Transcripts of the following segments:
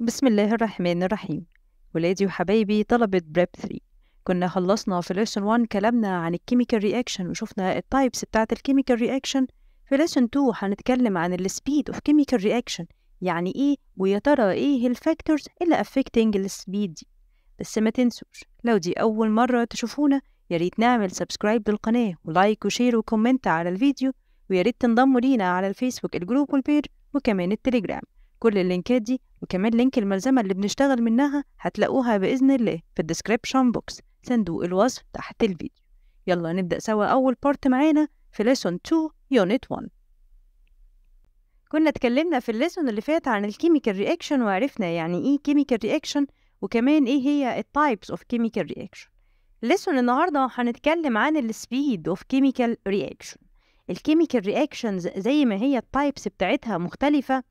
بسم الله الرحمن الرحيم ولادي وحبايبي طلبة بريب 3 كنا خلصنا في ليسون 1 كلامنا عن الكيميكال رياكشن وشفنا التايبس بتاعة الكيميكال رياكشن في ليسون 2 هنتكلم عن السبيد اوف كيميكال رياكشن يعني ايه ويا ترى ايه الفاكتورز اللي affecting السبيد دي بس ما تنسوش لو دي أول مرة تشوفونا يا ريت نعمل سبسكرايب للقناة ولايك وشير وكومنت على الفيديو ويا ريت تنضموا لينا على الفيسبوك الجروب والبيج وكمان التليجرام كل اللينكات دي وكمان لينك الملزمة اللي بنشتغل منها هتلاقوها بإذن الله في الديسكريبشن بوكس صندوق الوصف تحت الفيديو يلا نبدأ سوا أول بارت معانا في ليسون 2 يونت 1 كنا اتكلمنا في الليسون اللي فات عن الكيميكال رياكشن وعرفنا يعني ايه كيميكال رياكشن وكمان ايه هي التايبس اوف كيميكال رياكشن الليسون النهارده هنتكلم عن السبيد اوف كيميكال رياكشن الكيميكال رياكشنز زي ما هي التايبس بتاعتها مختلفه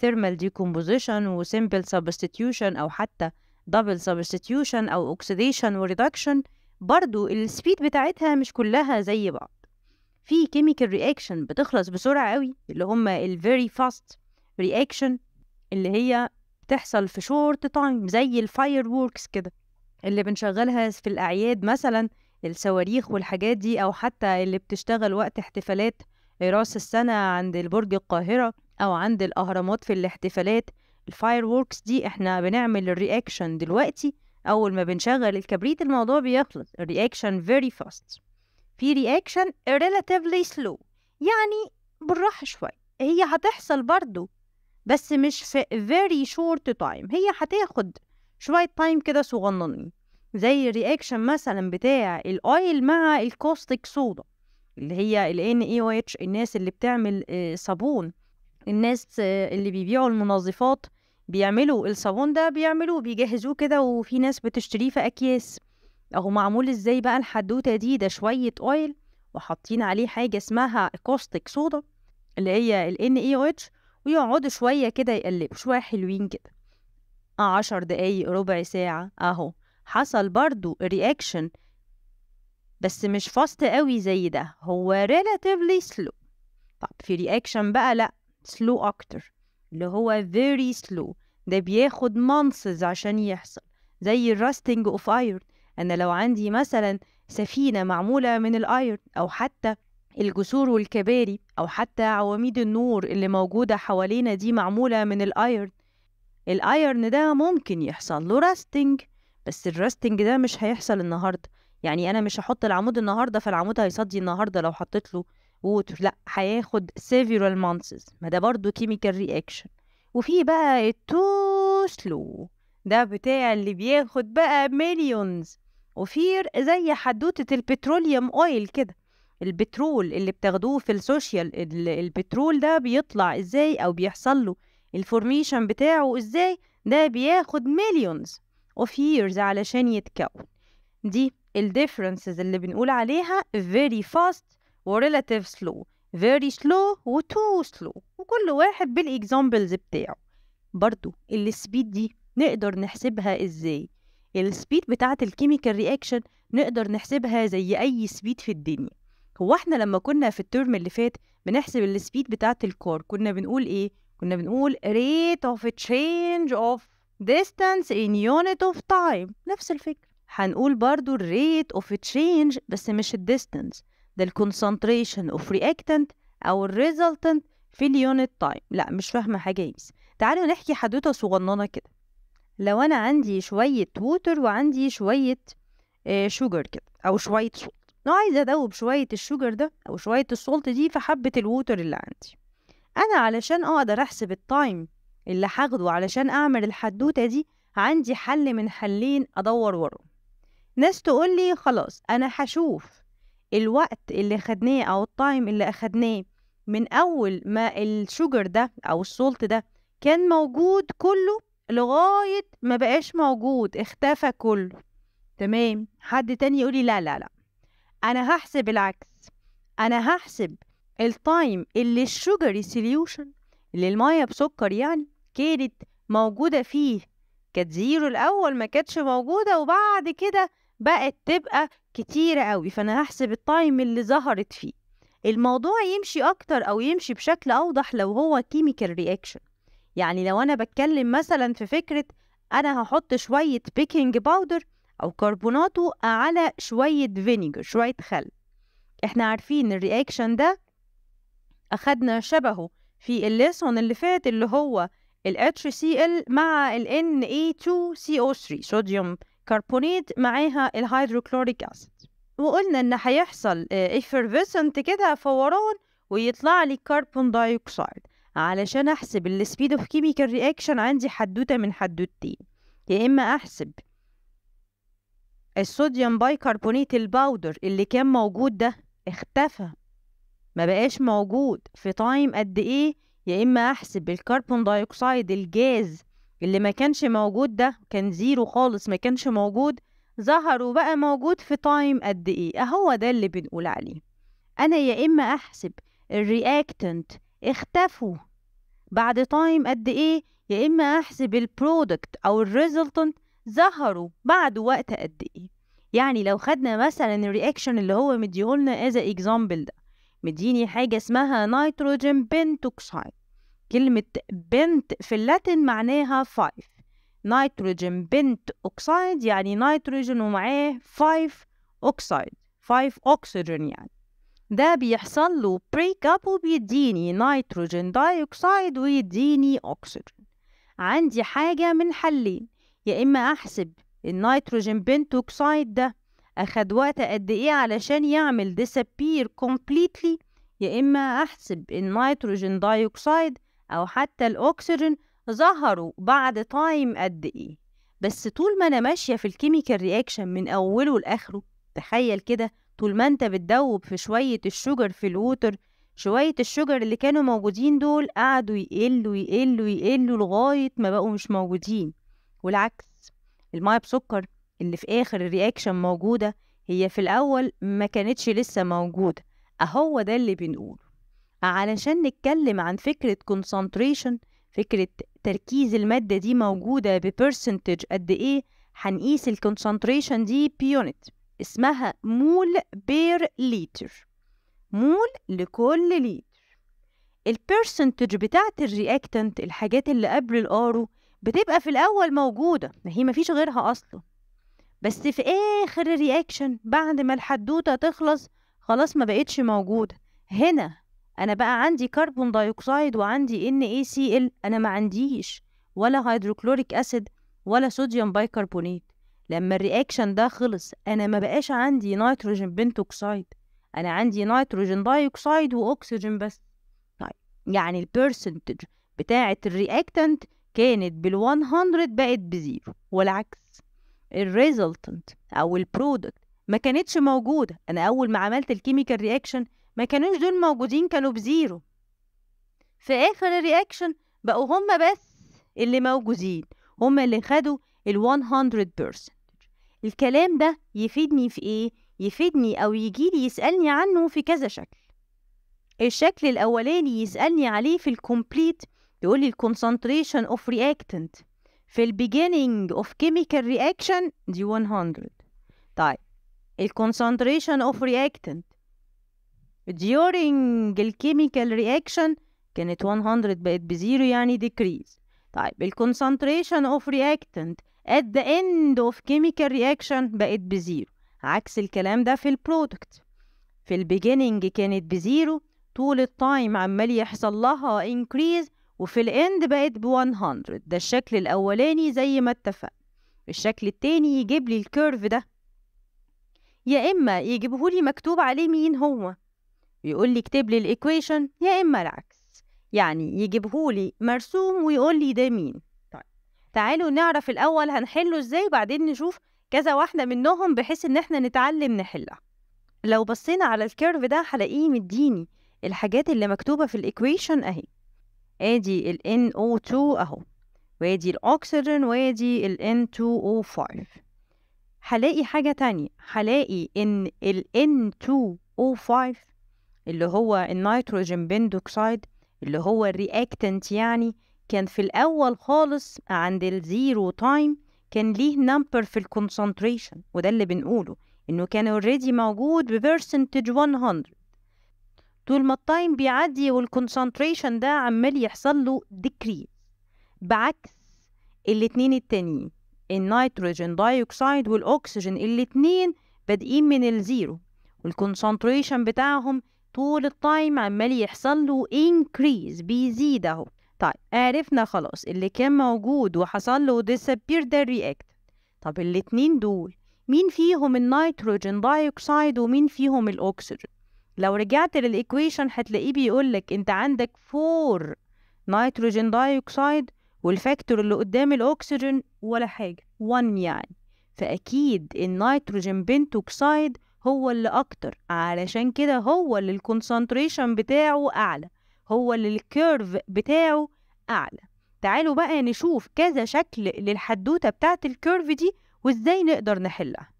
thermal decomposition و simple substitution أو حتى double substitution أو اوكسيديشن وريدكشن برضو السبيد بتاعتها مش كلها زي بعض في كيميكال رياكشن بتخلص بسرعة قوي اللي هما ال very fast reaction اللي هي بتحصل في شورت تايم زي الفاير ووركس كده اللي بنشغلها في الأعياد مثلا الصواريخ والحاجات دي أو حتى اللي بتشتغل وقت احتفالات راس السنة عند برج القاهرة أو عند الأهرامات في الاحتفالات الفاير ووركس دي احنا بنعمل الرياكشن دلوقتي أول ما بنشغل الكبريت الموضوع بيخلص الرياكشن فيري فاست في رياكشن relatively سلو يعني بالراحة شوية هي هتحصل برضو بس مش في very short time هي هتاخد شوية تايم كده صغننين زي الرياكشن مثلا بتاع الاويل مع الكوستيك صودا اللي هي ال NaOH الناس اللي بتعمل آه، صابون الناس اللي بيبيعوا المنظفات بيعملوا الصابون ده بيعملوه بيجهزوه كده وفي ناس بتشتريه في اكياس اهو معمول ازاي بقى الحدوته دي ده شويه اويل وحاطين عليه حاجه اسمها كوستيك صودا اللي هي ال ان اي اتش ويقعدوا شويه كده يقلبوا شويه حلوين كده آه، عشر دقايق ربع ساعه اهو حصل برضو رياكشن بس مش فاست قوي زي ده هو ريلاتيفلي سلو طب في رياكشن بقى لا سلو اكتر اللي هو very slow ده بياخد months عشان يحصل زي الراستنج اوف ايرون انا لو عندي مثلا سفينه معموله من الايرون او حتى الجسور والكباري او حتى عواميد النور اللي موجوده حوالينا دي معموله من الايرون الايرون ده ممكن يحصل له راستنج بس الراستنج ده مش هيحصل النهارده يعني انا مش هحط العمود النهارده فالعمود هيصدي النهارده لو حطيت له ووتر لا هياخد several months ما ده برضو chemical reaction وفي بقى التو سلو ده بتاع اللي بياخد بقى مليونز وفير زي حدوتة البتروليوم اويل كده البترول اللي بتاخدوه في السوشيال البترول ده بيطلع ازاي او بيحصل له الفورميشن بتاعه ازاي ده بياخد مليونز اوف ييرز علشان يتكون دي الديفرنسز اللي بنقول عليها very fast وrelative slow very slow too slow وكل واحد بالإكزامبلز بتاعه برضو السبيد دي نقدر نحسبها إزاي السبيد بتاعة الكيميكال رياكشن نقدر نحسبها زي أي سبيد في الدنيا هو احنا لما كنا في الترم اللي فات بنحسب السبيد بتاعة الكار كنا بنقول ايه؟ كنا بنقول rate of change of distance in unit of time نفس الفكرة هنقول برضو rate of change بس مش distance the concentration of reactant أو resultant في اليونت تايم لا مش فاهمة حاجة يمس تعالوا نحكي حدوتة صغننة كده لو أنا عندي شوية ووتر وعندي شوية شوجر آه، كده أو شوية صوت أنا عايزة أدوب شوية الشوجر ده أو شوية الصولت دي في حبة الووتر اللي عندي أنا علشان أقدر أحسب التايم اللي هاخده علشان أعمل الحدوتة دي عندي حل من حلين أدور وراه ناس تقول لي خلاص أنا هشوف الوقت اللي خدناه او التايم اللي اخدناه من اول ما الشوجر ده او السولت ده كان موجود كله لغاية ما بقاش موجود اختفى كله تمام حد تاني يقولي لا لا لا انا هحسب العكس انا هحسب التايم اللي الشجر سوليوشن اللي المية بسكر يعني كانت موجودة فيه كانت زيرو الأول ما كانتش موجودة وبعد كده بقت تبقى كتيرة قوي فأنا هحسب التايم اللي ظهرت فيه الموضوع يمشي أكتر أو يمشي بشكل أوضح لو هو كيميكال رياكشن يعني لو أنا بتكلم مثلا في فكرة أنا هحط شوية بيكنج باودر أو كربوناتو على شوية فينيجر شوية خل احنا عارفين الرياكشن ده أخدنا شبهه في الليسون اللي فات اللي هو ال HCl مع ال Na2CO3 صوديوم كربونيت معاها الهيدروكلوريك اسيد وقلنا ان هيحصل افيرفيسنت آه، كده فوران ويطلع لي كربون دايوكسيد علشان احسب السبيد اوف كيميكال رياكشن عندي حدوته من حدوتين يا اما احسب الصوديوم بايكربونيت الباودر اللي كان موجود ده اختفى ما بقاش موجود في تايم قد ايه يا اما احسب الكربون دايوكسيد الجاز اللي ما كانش موجود ده كان زيرو خالص ما كانش موجود ظهر وبقى موجود في تايم قد ايه اهو ده اللي بنقول عليه انا يا اما احسب الرياكتنت اختفوا بعد تايم قد ايه يا اما احسب البرودكت او الريزلتنت ظهروا بعد وقت قد ايه يعني لو خدنا مثلا الرياكشن اللي هو مديهولنا از اكزامبل ده مديني حاجه اسمها نيتروجين بنتوكسيد كلمة بنت في اللاتين معناها فايف نيتروجين بنت أوكسيد يعني نيتروجين ومعاه فايف أوكسيد فايف أكسجين يعني ده بيحصل له بريك اب وبيديني نيتروجين داي أوكسيد ويديني أكسجين عندي حاجة من حلين يا إما أحسب النيتروجين بنت أوكسيد ده أخد وقت قد إيه علشان يعمل disappear completely يا إما أحسب النيتروجين دايوكسيد أو حتى الأكسجين ظهروا بعد تايم قد إيه بس طول ما أنا ماشية في الكيميكال رياكشن من أوله لآخره تخيل كده طول ما أنت بتدوب في شوية الشجر في الووتر شوية الشجر اللي كانوا موجودين دول قعدوا يقلوا يقلوا يقلوا لغاية ما بقوا مش موجودين والعكس الماء بسكر اللي في آخر الرياكشن موجودة هي في الأول ما كانتش لسه موجودة أهو ده اللي بنقوله علشان نتكلم عن فكرة concentration فكرة تركيز المادة دي موجودة percentage قد إيه هنقيس concentration دي بيونت اسمها مول بير لتر مول لكل لتر percentage بتاعت الرياكتنت الحاجات اللي قبل الارو بتبقى في الاول موجوده ما هي مفيش غيرها اصلا بس في اخر الرياكشن بعد ما الحدوته تخلص خلاص ما بقتش موجوده هنا انا بقى عندي كربون دايوكسيد وعندي NaCl انا ما عنديش ولا هيدروكلوريك اسيد ولا صوديوم بايكربونات لما الرياكشن ده خلص انا ما بقاش عندي نيتروجين بنتوكسيد انا عندي نيتروجين دايوكسيد واكسجين بس طيب يعني البرسنتج بتاعه الرياكتنت كانت بال100 بقت بزيرو والعكس الريزلتنت او البرودكت ما كانتش موجوده انا اول ما عملت الكيميكال رياكشن ما كانوش دول موجودين كانوا بزيرو في اخر الرياكشن بقوا هما بس اللي موجودين هما اللي خدوا ال 100% الكلام ده يفيدني في ايه يفيدني او يجيلي يسألني عنه في كذا شكل الشكل الاولاني يسألني عليه في الكومبليت يقولي الكونسنتريشن اوف رياكتنت في البيجينينج اوف كيميكال رياكشن دي 100 طيب الكونسنتريشن اوف رياكتنت during الكيميكال reaction كانت 100 بقت بزيرو يعني decrease طيب ال concentration of reactant at the end of chemical reaction بقت بزيرو عكس الكلام ده في البرودكت في beginning كانت بزيرو طول التايم عمال يحصل لها increase وفي الاند بقت ب 100 ده الشكل الاولاني زي ما اتفقنا الشكل التاني يجيب لي الكيرف ده يا اما يجيبه لي مكتوب عليه مين هو ويقول لي اكتب لي الايكويشن يا اما العكس يعني يجيبهولي مرسوم ويقول لي ده مين طيب تعالوا نعرف الاول هنحله ازاي بعدين نشوف كذا واحده منهم بحيث ان احنا نتعلم نحلها لو بصينا على الكيرف ده هلاقيه مديني الحاجات اللي مكتوبه في الايكويشن اهي ادي ال NO2 اهو وادي الاكسجين وادي ال N2O5 هلاقي حاجة تانية هلاقي ان ال N2O5 اللي هو النيتروجين بندوكسايد اللي هو الرياكتنت يعني كان في الأول خالص عند الزيرو تايم كان ليه نمبر في الكونسنتريشن وده اللي بنقوله إنه كان اوريدي موجود ببرسنتج 100 طول ما التايم بيعدي والكونسنتريشن ده عمال يحصل له ديكريز بعكس الاتنين التانيين النيتروجين دايوكسيد والاكسجين الاتنين بادئين من الزيرو والكونسنتريشن بتاعهم طول التايم عمال يحصل له increase بيزيد اهو طيب عرفنا خلاص اللي كان موجود وحصل له disappear ده react طب الاتنين دول مين فيهم النيتروجين دايوكسيد ومين فيهم الاكسجين لو رجعت للايكويشن هتلاقيه بيقولك انت عندك 4 نيتروجين دايوكسيد والفاكتور اللي قدام الاكسجين ولا حاجه 1 يعني فاكيد النيتروجين بنت اوكسيد هو اللي اكتر علشان كده هو اللي الكونسنتريشن بتاعه اعلى هو اللي الكيرف بتاعه اعلى تعالوا بقى نشوف كذا شكل للحدوته بتاعه الكيرف دي وازاي نقدر نحلها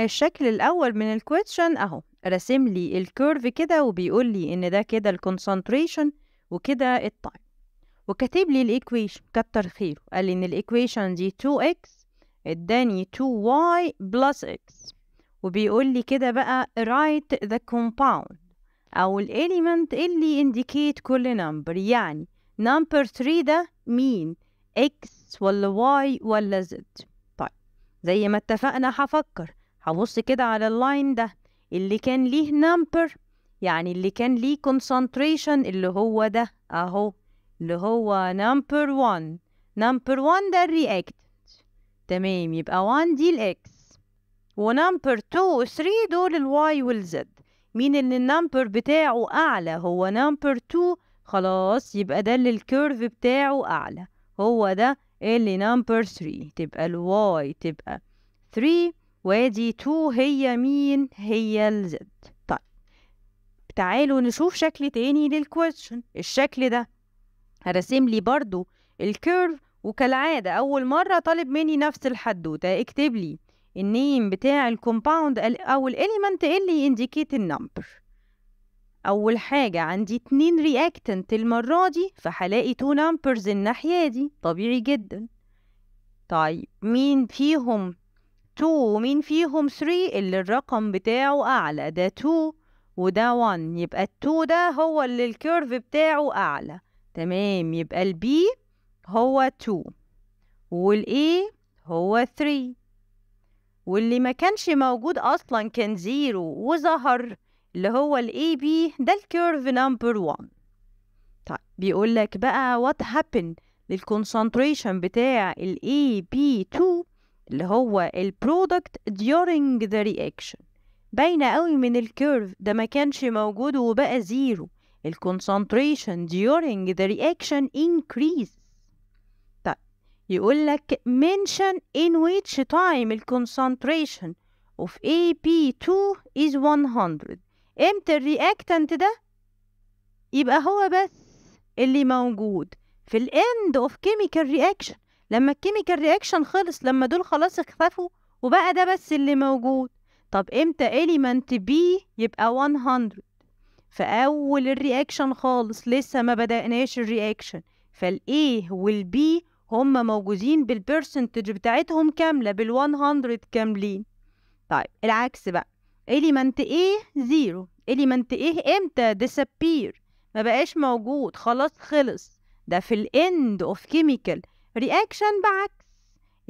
الشكل الاول من الكويتشن اهو رسم لي الكيرف كده وبيقول لي ان ده كده الكونسنتريشن وكده التايم وكاتب لي الايكويشن كتر خيره قال لي ان الايكويشن دي 2x اداني 2y بلس x وبيقول لي كده بقى write the compound أو الإليمنت اللي indicate كل نمبر يعني نمبر 3 ده مين X ولا Y ولا Z طيب زي ما اتفقنا هفكر هبص كده على اللاين ده اللي كان ليه نمبر يعني اللي كان ليه concentration اللي هو ده أهو اللي هو نمبر 1 نمبر 1 ده الرياكت تمام يبقى 1 دي الإكس ونمبر 2 و 3 دول الواي والزد مين اللي النمبر بتاعه أعلى هو نمبر 2 خلاص يبقى ده اللي الكيرف بتاعه أعلى هو ده اللي نمبر 3 تبقى الواي تبقى 3 وادي 2 هي مين هي الزد طيب تعالوا نشوف شكل تاني للكويشن الشكل ده هرسم لي برضو الكيرف وكالعادة أول مرة طالب مني نفس الحدوتة اكتب لي النيم بتاع الكومباوند او الاليمنت اللي انديكيت النمبر اول حاجه عندي اتنين رياكتنت المره دي فهلاقي تو نمبرز الناحيه دي طبيعي جدا طيب مين فيهم تو ومين فيهم ثري اللي الرقم بتاعه اعلى ده تو وده وان يبقى التو ده هو اللي الكيرف بتاعه اعلى تمام يبقى البي هو تو والاي هو ثري واللي ما كانش موجود اصلا كان زيرو وظهر اللي هو الاي بي ده الكيرف نمبر 1 طيب بيقول لك بقى وات هابن للكونسنتريشن بتاع الاي بي 2 اللي هو البرودكت during the reaction باينه قوي من الكيرف ده ما كانش موجود وبقى زيرو الكونسنتريشن during the reaction increase يقول لك mention in which time ال concentration of AP2 is 100 امتى الرياكتنت ده يبقى هو بس اللي موجود في الاند اوف كيميكال رياكشن لما الكيميكال رياكشن خلص لما دول خلاص اختفوا وبقى ده بس اللي موجود طب امتى element B يبقى 100 في اول الرياكشن خالص لسه ما بدأناش الرياكشن فالA A B هم موجودين بالبرسنتج بتاعتهم كاملة بال100 كاملين طيب العكس بقى element A زيرو element A امتى disappear ما بقاش موجود خلاص خلص ده في ال end of chemical reaction بعكس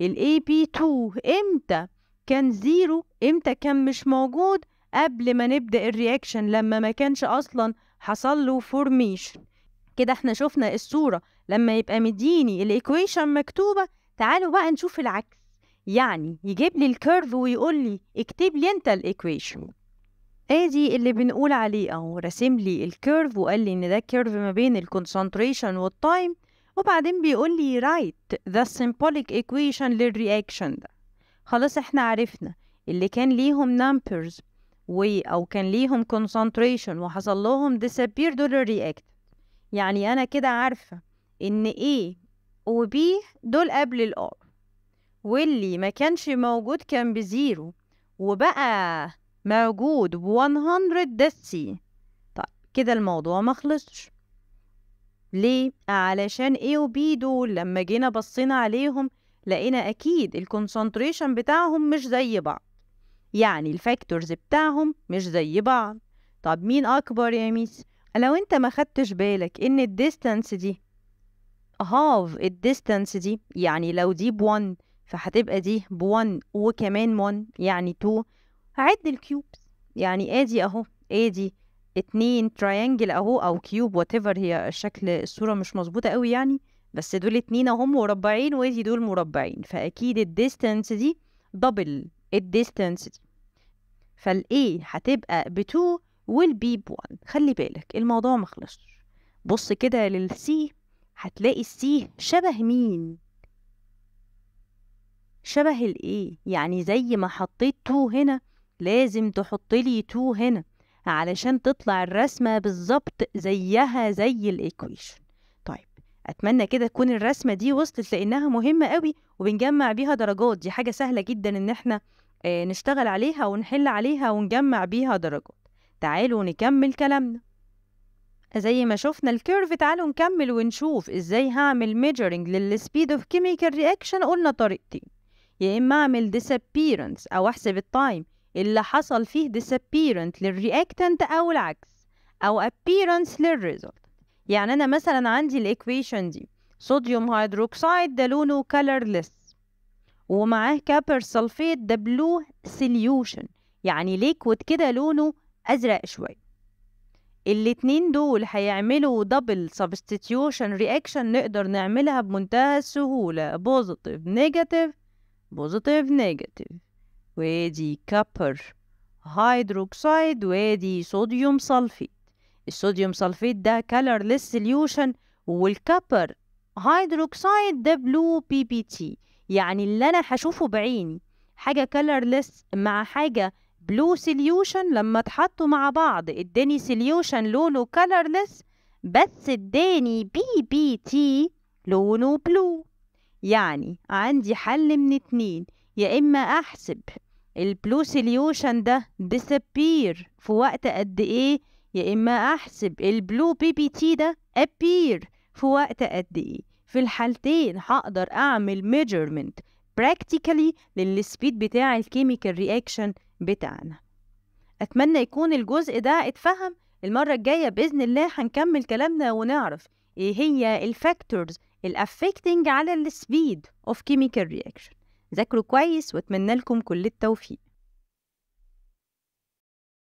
ال AP2 امتى كان زيرو امتى كان مش موجود قبل ما نبدأ الرياكشن لما ما كانش أصلا حصل له فورميشن كده احنا شفنا الصورة لما يبقى مديني الايكويشن مكتوبه تعالوا بقى نشوف العكس يعني يجيب لي الكيرف ويقول لي اكتب لي انت الايكويشن ادي اللي بنقول عليه اهو رسم لي الكيرف وقال لي ان ده كيرف ما بين الكونسنتريشن والتايم وبعدين بيقول لي رايت ذا سيمبوليك ايكويشن للرياكشن ده خلاص احنا عرفنا اللي كان ليهم نمبرز و او كان ليهم concentration وحصل لهم disappear دول الرياكت يعني انا كده عارفه ان A وB دول قبل R واللي ما كانش موجود كان بزيرو وبقى موجود ب100 ده سي طيب كده الموضوع ما خلصش ليه علشان A وB دول لما جينا بصينا عليهم لقينا اكيد الكونسنتريشن بتاعهم مش زي بعض يعني الفاكتورز بتاعهم مش زي بعض طب مين اكبر يا ميس لو انت ما خدتش بالك ان الديستانس دي half الديستانس دي يعني لو دي ب1 فهتبقى دي ب1 وكمان 1 يعني 2 هعد الكيوبس يعني ادي اهو ادي اتنين تريانجل اهو او كيوب وات ايفر هي شكل الصوره مش مظبوطه قوي يعني بس دول اتنين اهم مربعين وادي دول مربعين فاكيد الديستانس دي دبل الديستانس دي فالاي هتبقى ب2 والبي ب1 خلي بالك الموضوع مخلصش بص كده للسي هتلاقي السيه شبه مين شبه الايه يعني زي ما حطيت تو هنا لازم تحط لي تو هنا علشان تطلع الرسمة بالظبط زيها زي الايكويشن طيب اتمنى كده تكون الرسمة دي وصلت لانها مهمة قوي وبنجمع بيها درجات دي حاجة سهلة جدا ان احنا آه، نشتغل عليها ونحل عليها ونجمع بيها درجات تعالوا نكمل كلامنا زي ما شفنا الكيرف تعالوا نكمل ونشوف ازاي هعمل ميجرنج للسبيد اوف كيميكال رياكشن قلنا طريقتين يا اما اعمل disappearance او احسب التايم اللي حصل فيه disappearance للرياكتنت او العكس او appearance للريزلت يعني انا مثلا عندي الايكويشن دي صوديوم هيدروكسيد ده لونه colorless ومعاه كابر سلفيت ده بلو سليوشن يعني ليكويد كده لونه ازرق شويه الاتنين دول هيعملوا دبل سبستيتيوشن رياكشن نقدر نعملها بمنتهى السهولة بوزيتيف نيجاتيف بوزيتيف نيجاتيف وادي كابر هيدروكسيد وادي صوديوم صلفيت الصوديوم صلفيت ده كالرلس سوليوشن والكابر هيدروكسيد ده بلو بي بي تي يعني اللي انا هشوفه بعيني حاجه كالرلس مع حاجه بلو سوليوشن لما اتحطوا مع بعض اداني سوليوشن لونه كلرلس بس اداني بي بي تي لونه بلو يعني عندي حل من اتنين يا اما احسب البلو سوليوشن ده disappear في وقت قد ايه يا اما احسب البلو بي بي تي ده appear في وقت قد ايه في الحالتين هقدر اعمل measurement practically للسبيد بتاع الكيميكال رياكشن بتاعنا أتمنى يكون الجزء ده اتفهم المرة الجاية بإذن الله هنكمل كلامنا ونعرف إيه هي الفاكتورز الأفكتنج على السبيد أوف كيميكال رياكشن ذاكروا كويس وأتمنى لكم كل التوفيق